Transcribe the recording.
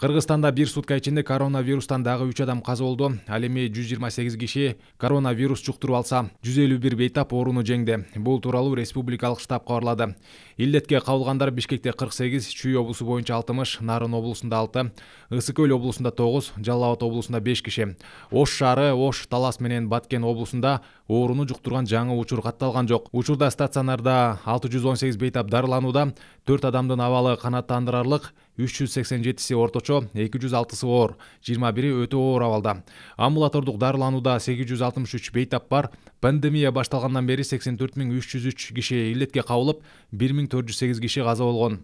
кыргызстанда бир сутка ичинде коронавирустан дагы үч адам каза болду ал эми жүз жыйырма сегиз киши коронавирус жуктуруп алса жүз элүү бир бейтап ооруну жеңди бул тууралуу республикалык штаб кабарлады илдетке кабылгандар бишкекте кырк сегиз чүй облусу боюнча алтымыш нарын облусунда алты ысык көл облусунда тогуз жалал абад облусунда беш киши ош шаары ош талас менен баткен облусунда ооруну жуктурган жаңы учур катталган жок учурда стационарда алты жүз он сегиз бейтап дарыланууда төрт адамдын абалы канааттандырарлык 387 сі орточо, 206-си оор, 21 і өте оор авалда. Амбулатордық дарылануда 863 бейтап бар, пандемия башталғандан бері 84303 кеше елетке қауылып, 1408 кеше ғаза олғын.